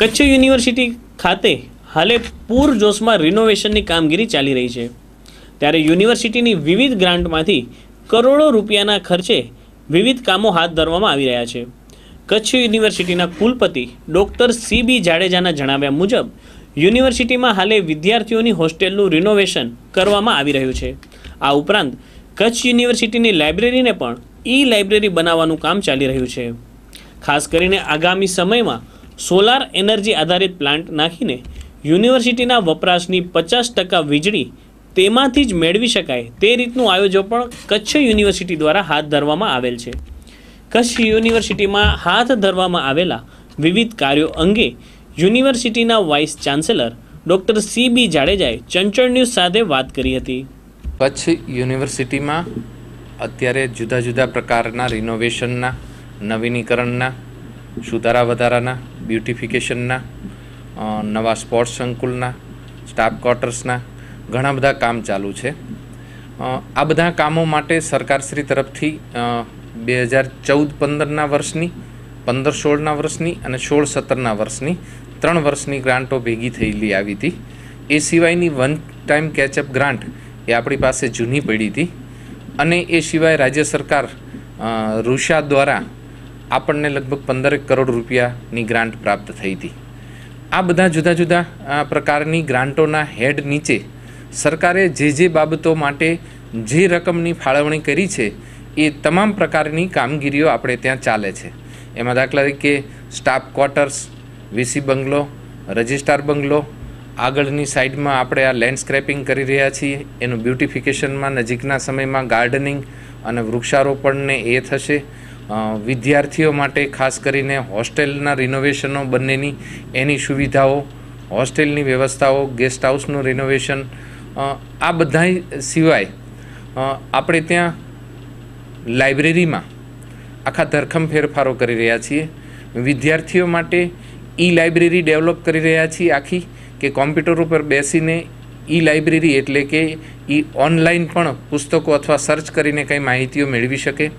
Kutch university ખાતે હાલે પૂરજોશમાં રિનોવેશનની કામગીરી ચાલી રહી છે ત્યારે યુનિવર્સિટીની વિવિધ ગ્રાન્ટમાંથી કરોડો રૂપિયાના ખર્ચે વિવિધ કામો હાથ ધરવામાં આવી રહ્યા છે કચ્છ યુનિવર્સિટીના કુલપતિ ડૉક્ટર સી બી જાડેજાના જણાવ્યા મુજબ યુનિવર્સિટીમાં હાલે વિદ્યાર્થીઓની હોસ્ટેલનું રિનોવેશન કરવામાં આવી રહ્યું છે આ ઉપરાંત કચ્છ યુનિવર્સિટીની લાઇબ્રેરીને પણ ઈ લાઇબ્રેરી બનાવવાનું કામ ચાલી રહ્યું છે ખાસ કરીને આગામી સમયમાં સોલાર એનર્જી આધારિત પ્લાન્ટ નાખીને યુનિવર્સિટીના વપરાશની પચાસ ટકા વીજળી તેમાંથી જ મેળવી શકાય તે રીતનું આયોજન પણ કચ્છ યુનિવર્સિટી દ્વારા હાથ ધરવામાં આવેલ છે કચ્છ યુનિવર્સિટીમાં હાથ ધરવામાં આવેલા વિવિધ કાર્યો અંગે યુનિવર્સિટીના vice chancellor doctor C B જાડેજાએ ચંચળ ન્યૂઝ સાથે વાત કરી હતી કચ્છ યુનિવર્સિટીમાં અત્યારે જુદા જુદા પ્રકારના રિનોવેશનના નવીનીકરણના સુધારા વધારાના બ્યુટિફિકેશનના નવા સ્પોર્ટ્સ સંકુલના સ્ટાફ ક્વાર્ટર્સના ઘણા બધા કામ ચાલુ છે આ બધા કામો માટે સરકારશ્રી તરફથી બે હજાર ચૌદ પંદરના વર્ષની પંદર સોળના વર્ષની અને સોળ સત્તરના વર્ષની ત્રણ વર્ષની ગ્રાન્ટો ભેગી થયેલી આવી હતી એ સિવાયની વન ટાઈમ કેચઅપ ગ્રાન્ટ એ આપણી પાસે જૂની પડી હતી અને એ સિવાય રાજ્ય સરકાર રૂષા દ્વારા આપણને લગભગ પંદર કરોડ રૂપિયાની ગ્રાન્ટ પ્રાપ્ત થઈ હતી આ બધા જુદા જુદા પ્રકારની ગ્રાન્ટોના હેડ નીચે સરકારે જે જે બાબતો માટે જે રકમની ફાળવણી કરી છે એ તમામ પ્રકારની કામગીરીઓ આપણે ત્યાં ચાલે છે એમાં દાખલા તરીકે staff quarters VC bungalow registrar bungalow આગળની સાઈડમાં આપણે આ લેન્ડ કરી રહ્યા છીએ એનું બ્યુટિફિકેશનમાં નજીકના સમયમાં ગાર્ડનિંગ અને વૃક્ષારોપણને એ થશે વિદ્યાર્થીઓ માટે ખાસ કરીને હોસ્ટેલના રિનોવેશનો બંનેની એની સુવિધાઓ હોસ્ટેલની વ્યવસ્થાઓ ગેસ્ટ હાઉસનું રિનોવેશન આ બધા સિવાય આપણે ત્યાં લાઇબ્રેરીમાં આખા ધરખમ ફેરફારો કરી રહ્યા છીએ વિદ્યાર્થીઓ માટે ઈ લાઇબ્રેરી ડેવલપ કરી રહ્યા છીએ આખી કે કોમ્પ્યુટર ઉપર બેસીને ઈ લાઇબ્રેરી એટલે કે ઈ ઓનલાઈન પણ પુસ્તકો અથવા સર્ચ કરીને કંઈ માહિતીઓ મેળવી શકે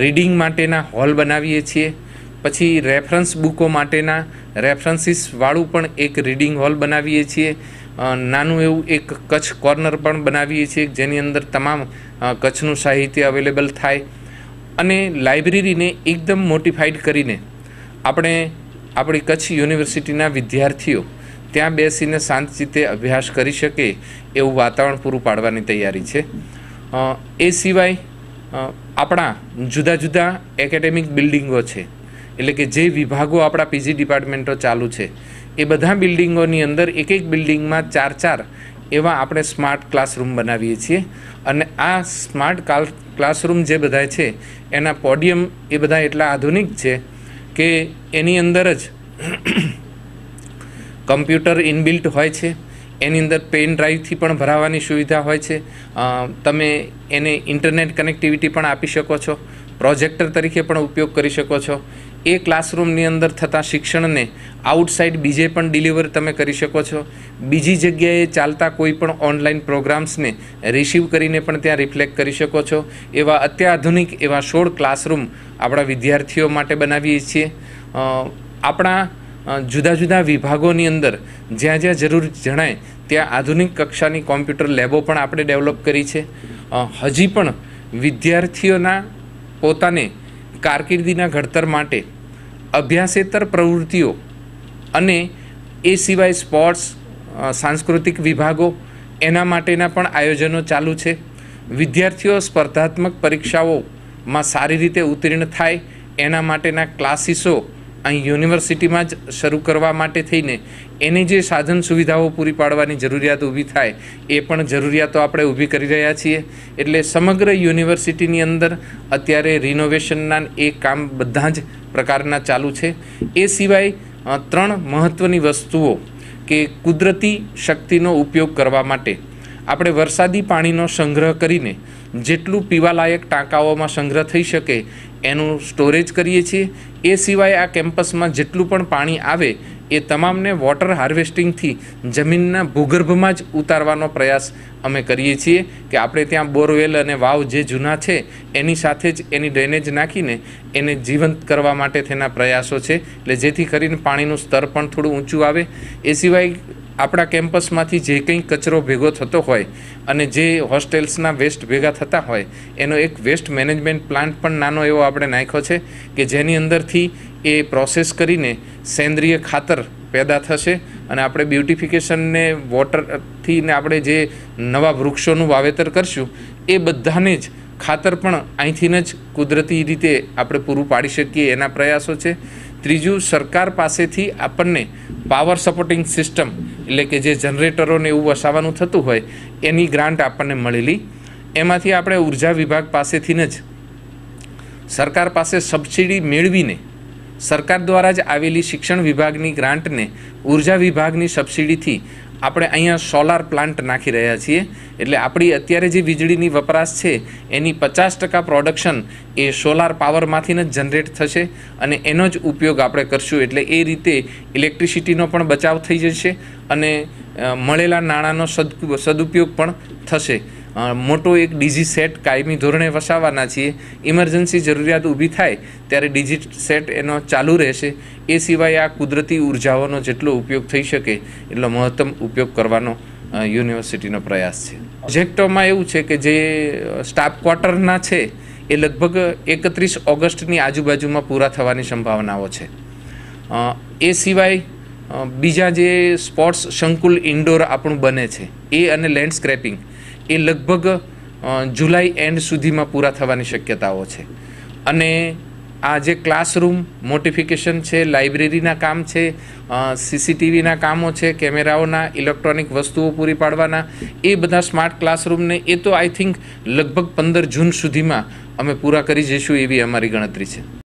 રીડિંગ માટેના હોલ બનાવીએ છીએ પછી રેફરન્સ બુકો માટેના રેફરન્સીસવાળું પણ એક રીડિંગ હોલ બનાવીએ છીએ નાનું એવું એક કચ્છ કોર્નર પણ બનાવીએ છીએ જેની અંદર તમામ કચ્છનું સાહિત્ય અવેલેબલ થાય અને લાઇબ્રેરીને એકદમ મોટિફાઈડ કરીને આપણે આપણી કચ્છ યુનિવર્સિટીના વિદ્યાર્થીઓ ત્યાં બેસીને શાંત શાંતચિત્તે અભ્યાસ કરી શકે એવું વાતાવરણ પૂરું પાડવાની તૈયારી છે એ સિવાય આપણા જુદા જુદા એકેડેમિક બિલ્ડિંગો છે એટલે કે જે વિભાગો આપણા પીજી ડિપાર્ટમેન્ટો ચાલુ છે એ બધા બિલ્ડિંગોની અંદર એક એક બિલ્ડિંગમાં ચાર ચાર એવા આપણે સ્માર્ટ ક્લાસરૂમ બનાવીએ છીએ અને આ સ્માર્ટ ક્લાસરૂમ જે બધા છે એના પોડિયમ એ બધા એટલા આધુનિક છે કે એની અંદર જ કમ્પ્યુટર ઇનબિલ્ટ હોય છે એની અંદર પેન ડ્રાઈવથી પણ ભરાવાની સુવિધા હોય છે તમે એને ઇન્ટરનેટ કનેક્ટિવિટી પણ આપી શકો છો પ્રોજેક્ટર તરીકે પણ ઉપયોગ કરી શકો છો એ ક્લાસરૂમની અંદર થતા શિક્ષણને આઉટસાઇડ બીજે પણ ડિલિવર તમે કરી શકો છો બીજી જગ્યાએ ચાલતા કોઈ પણ ઓનલાઈન પ્રોગ્રામ્સને રિસીવ કરીને પણ ત્યાં રિફ્લેક્ટ કરી શકો છો એવા અત્યાધુનિક એવા સોળ ક્લાસરૂમ આપણા વિદ્યાર્થીઓ માટે બનાવીએ છીએ આપણા જુદા જુદા વિભાગોની અંદર જ્યાં જ્યાં જરૂર જણાય ત્યાં આધુનિક કક્ષાની કોમ્પ્યુટર લેબો પણ આપણે ડેવલપ કરી છે હજી પણ વિદ્યાર્થીઓના પોતાને કારકિર્દીના ઘડતર માટે અભ્યાસેતર પ્રવૃત્તિઓ અને એ સિવાય સ્પોર્ટ્સ સાંસ્કૃતિક વિભાગો એના માટેના પણ આયોજનો ચાલુ છે વિદ્યાર્થીઓ સ્પર્ધાત્મક પરીક્ષાઓમાં સારી રીતે ઉત્તીર્ણ થાય એના માટેના ક્લાસીસો અહીં યુનિવર્સિટીમાં જ શરૂ કરવા માટે થઈને એની જે સાધન સુવિધાઓ પૂરી પાડવાની જરૂરિયાત ઊભી થાય એ પણ જરૂરિયાતો આપણે ઊભી કરી રહ્યા છીએ એટલે સમગ્ર યુનિવર્સિટીની અંદર અત્યારે રિનોવેશનના એ કામ બધા જ પ્રકારના ચાલુ છે એ સિવાય ત્રણ મહત્ત્વની વસ્તુઓ કે કુદરતી શક્તિનો ઉપયોગ કરવા માટે આપણે વરસાદી પાણીનો સંગ્રહ કરીને જેટલું પીવાલાયક ટાંકાઓમાં સંગ્રહ થઈ શકે એનું સ્ટોરેજ કરીએ છીએ એ સિવાય આ કેમ્પસમાં જેટલું પણ પાણી આવે એ તમામને વોટર હાર્વેસ્ટિંગથી જમીનના ભૂગર્ભમાં જ ઉતારવાનો પ્રયાસ અમે કરીએ છીએ કે આપણે ત્યાં બોરવેલ અને વાવ જે જૂના છે એની સાથે જ એની ડ્રેનેજ નાખીને એને જીવંત કરવા માટે તેના પ્રયાસો છે એટલે જેથી કરીને પાણીનું સ્તર પણ થોડું ઊંચું આવે એ સિવાય આપણા કેમ્પસમાંથી જે કંઈ કચરો ભેગો થતો હોય અને જે હોસ્ટેલ્સના વેસ્ટ ભેગા થતા હોય એનો એક વેસ્ટ મેનેજમેન્ટ પ્લાન્ટ પણ નાનો એવો આપણે નાખ્યો છે કે જેની અંદરથી એ પ્રોસેસ કરીને સેન્દ્રિય ખાતર પેદા થશે અને આપણે બ્યુટિફિકેશનને વોટરથી ને આપણે જે નવા વૃક્ષોનું વાવેતર કરશું એ બધાને જ ખાતર પણ અહીંથી જ કુદરતી રીતે આપણે પૂરું પાડી શકીએ એના પ્રયાસો છે ત્રીજું સરકાર પાસેથી આપણને પાવર સપોર્ટિંગ સિસ્ટમ એટલે કે જે જનરેટરોને એવું વસાવાનું થતું હોય એની ગ્રાન્ટ આપણને મળેલી એમાંથી આપણે ઉર્જા વિભાગ પાસેથી જ સરકાર પાસે સબસિડી મેળવીને સરકાર દ્વારા જ આવેલી શિક્ષણ વિભાગની ગ્રાન્ટને ઉર્જા વિભાગની સબસિડીથી આપણે અહીંયા સોલાર પ્લાન્ટ નાખી રહ્યા છીએ એટલે આપણી અત્યારે જે વીજળીની વપરાશ છે એની પચાસ ટકા પ્રોડક્શન એ સોલાર પાવરમાંથી જ જનરેટ થશે અને એનો જ ઉપયોગ આપણે કરશું એટલે એ રીતે ઇલેક્ટ્રિસિટીનો પણ બચાવ થઈ જશે અને મળેલા નાણાંનો સદ સદુપયોગ પણ થશે મોટો એક ડીજી સેટ કાયમી ધોરણે વસાવવાના છીએ ઇમરજન્સી જરૂરિયાત ઊભી થાય ત્યારે ડીજી સેટ એનો ચાલુ રહેશે એ સિવાય આ કુદરતી ઉર્જાઓનો જેટલો ઉપયોગ થઈ શકે એટલો મહત્તમ ઉપયોગ કરવાનો યુનિવર્સિટીનો પ્રયાસ છે પ્રોજેક્ટોમાં એવું છે કે જે સ્ટાફ ક્વાર્ટરના છે એ લગભગ એકત્રીસ ઓગસ્ટની આજુબાજુમાં પૂરા થવાની સંભાવનાઓ છે એ સિવાય બીજા જે સ્પોર્ટ્સ સંકુલ ઇન્ડોર આપણું બને છે એ અને લેન્ડસ્કેપિંગ એ લગભગ જુલાઈ એન્ડ સુધીમાં પૂરા થવાની શક્યતાઓ છે અને આ જે ક્લાસરૂમ મોટિફિકેશન છે લાઇબ્રેરીના કામ છે સીસીટીવીના કામો છે કેમેરાઓના ઇલેક્ટ્રોનિક વસ્તુઓ પૂરી પાડવાના એ બધા સ્માર્ટ ક્લાસરૂમને એ તો આઈ થિંક લગભગ પંદર જૂન સુધીમાં અમે પૂરા કરી જઈશું એવી અમારી ગણતરી છે